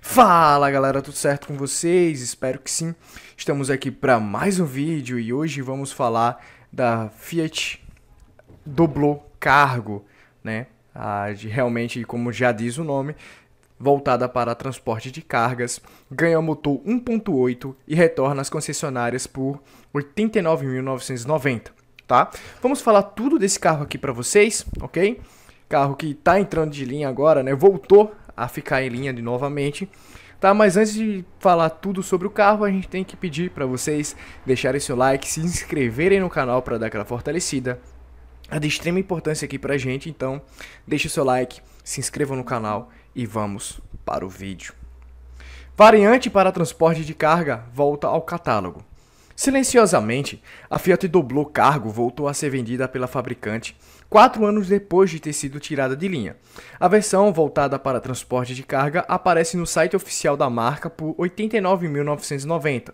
Fala galera, tudo certo com vocês? Espero que sim. Estamos aqui para mais um vídeo e hoje vamos falar da Fiat Doblo Cargo, né? de, realmente, como já diz o nome, voltada para transporte de cargas, ganha motor 1.8 e retorna às concessionárias por R$ 89.990, tá? Vamos falar tudo desse carro aqui para vocês, ok? Carro que está entrando de linha agora, né? Voltou a ficar em linha de novamente. Tá, mas antes de falar tudo sobre o carro, a gente tem que pedir para vocês deixarem seu like, se inscreverem no canal para dar aquela fortalecida. É de extrema importância aqui pra gente, então deixe seu like, se inscreva no canal e vamos para o vídeo. Variante para transporte de carga volta ao catálogo. Silenciosamente, a Fiat dobrou cargo voltou a ser vendida pela fabricante quatro anos depois de ter sido tirada de linha. A versão voltada para transporte de carga aparece no site oficial da marca por R$ 89.990,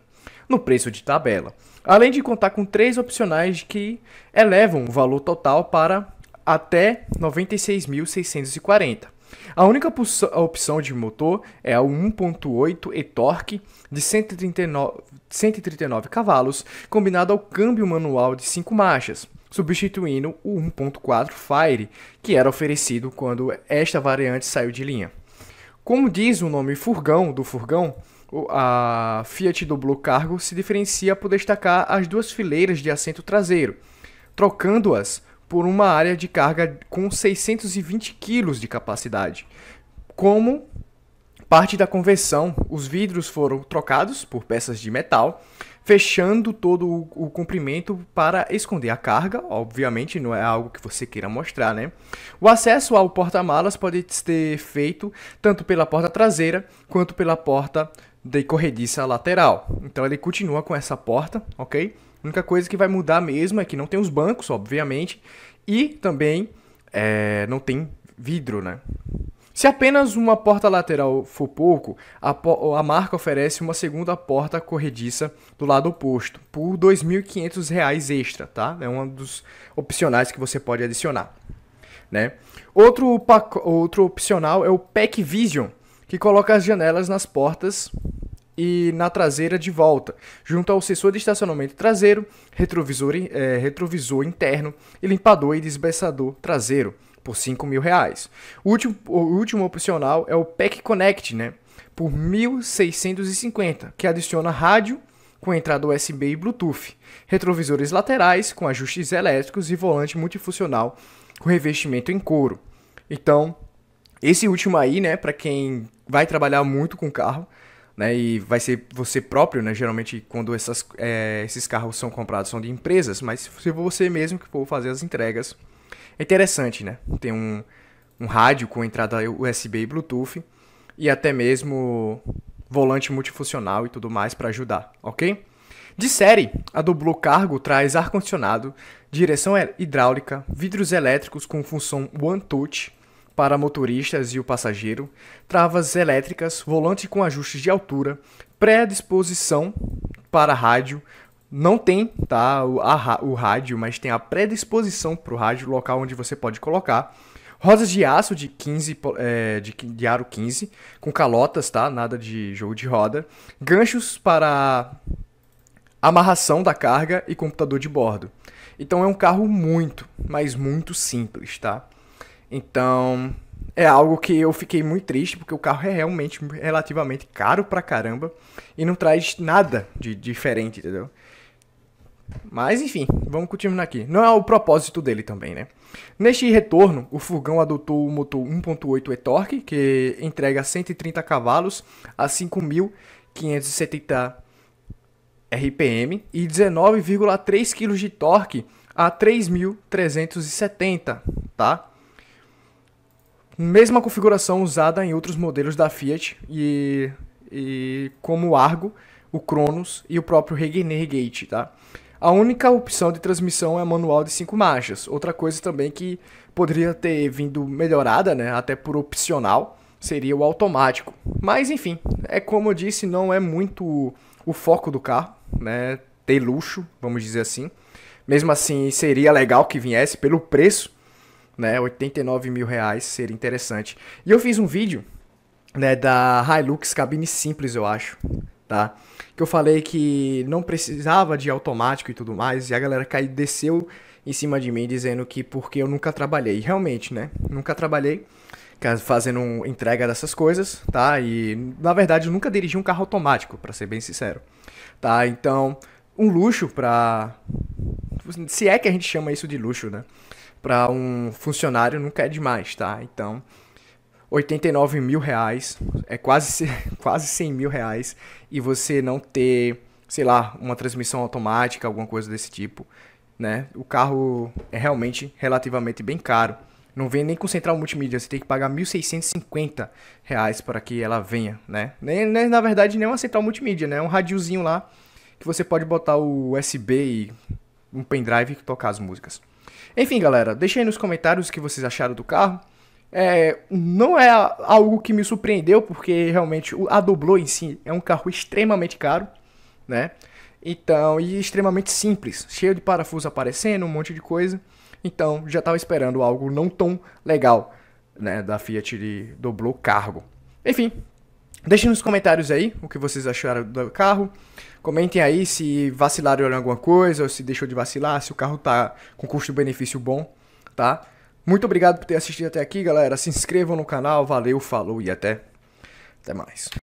no preço de tabela, além de contar com três opcionais que elevam o valor total para até R$ 96.640. A única opção de motor é o 1.8 e-torque de 139, 139 cavalos, combinado ao câmbio manual de 5 marchas, substituindo o 1.4 Fire, que era oferecido quando esta variante saiu de linha. Como diz o nome furgão do furgão, a Fiat Doblo Cargo se diferencia por destacar as duas fileiras de assento traseiro, trocando-as por uma área de carga com 620 kg de capacidade. Como parte da conversão, os vidros foram trocados por peças de metal, fechando todo o, o, comprimento para esconder a carga. Obviamente, não é algo que você queira mostrar, né? O acesso ao porta-malas pode ser feito tanto pela porta traseira quanto pela porta de corrediça lateral. Então, ele continua com essa porta, ok? A única coisa que vai mudar mesmo é que não tem os bancos, obviamente, e também é, não tem vidro, né? Se apenas uma porta lateral for pouco, a, a, marca oferece uma segunda porta corrediça do lado oposto, por R$ 2.500 extra, tá? É um dos opcionais que você pode adicionar, né? Outro, outro opcional é o Pack Vision, que coloca as janelas nas portas e na traseira de volta, junto ao sensor de estacionamento traseiro, retrovisor, é, retrovisor interno e limpador e desbeçador traseiro, por R$ mil reais. O último, o último opcional é o Pack Connect, né? Por 1.650, que adiciona rádio com entrada USB e Bluetooth, retrovisores laterais com ajustes elétricos e volante multifuncional com revestimento em couro. Então, esse último aí, né, para quem vai trabalhar muito com carro, né? E vai ser você próprio, né? Geralmente quando essas, é, esses carros são comprados são de empresas, mas se você mesmo que for fazer as entregas, é interessante, né? Tem um, um rádio com entrada USB e Bluetooth e até mesmo volante multifuncional e tudo mais para ajudar, ok? De série, a Doblo Cargo traz ar-condicionado, direção hidráulica, vidros elétricos com função One Touch, para motoristas e o passageiro, travas elétricas, volante com ajustes de altura, pré-disposição para rádio, não tem tá, o, a, o rádio, mas tem a pré-disposição para o rádio, local onde você pode colocar. Rosas de aço de 15 é, de, de aro 15, com calotas, tá? Nada de jogo de roda. Ganchos para amarração da carga e computador de bordo. Então é um carro muito, mas muito simples, tá? Então, é algo que eu fiquei muito triste, porque o carro é realmente relativamente caro pra caramba e não traz nada de diferente, entendeu? Mas enfim, vamos continuar aqui. Não é o propósito dele também, né? Neste retorno, o furgão adotou o motor 1.8 e-torque, que entrega 130 cavalos a 5.570 RPM e 19,3 kg de torque a 3.370, tá? mesma configuração usada em outros modelos da Fiat, e, e como o Argo, o Cronos e o próprio Regener Gate, tá? A única opção de transmissão é manual de 5 marchas. Outra coisa também que poderia ter vindo melhorada, né, até por opcional, seria o automático. Mas enfim, é como eu disse, não é muito o foco do carro, né, ter luxo, vamos dizer assim. Mesmo assim, seria legal que viesse pelo preço, né? 89 mil reais seria interessante. E eu fiz um vídeo né, da Hilux cabine simples, eu acho, tá? Que eu falei que não precisava de automático e tudo mais, e a galera caiu, desceu em cima de mim dizendo que porque eu nunca trabalhei. Realmente, né? Nunca trabalhei fazendo entrega dessas coisas, tá? E na verdade eu nunca dirigi um carro automático, para ser bem sincero. Tá? Então, um luxo pra se é que a gente chama isso de luxo, né? para um funcionário nunca é demais, tá? Então, 89 mil reais, é quase, quase 100 mil reais, e você não ter, sei lá, uma transmissão automática, alguma coisa desse tipo, né? O carro é realmente relativamente bem caro. Não vem nem com central multimídia, você tem que pagar 1.650 reais para que ela venha, né? Nem, na verdade, nem uma central multimídia, né? É um radiozinho lá que você pode botar o USB e um pendrive e tocar as músicas. Enfim, galera, deixem aí nos comentários o que vocês acharam do carro. É, não é algo que me surpreendeu, porque realmente a Doblo em si é um carro extremamente caro, né? Então, e extremamente simples, cheio de parafuso aparecendo, um monte de coisa. Então, já estava esperando algo não tão legal, né, da Fiat de Doblô Cargo. Enfim, Deixem nos comentários aí o que vocês acharam do carro. Comentem aí se vacilaram em alguma coisa, ou se deixou de vacilar, se o carro tá com custo-benefício bom, tá? Muito obrigado por ter assistido até aqui, galera. Se inscrevam no canal. Valeu, falou e até, até mais.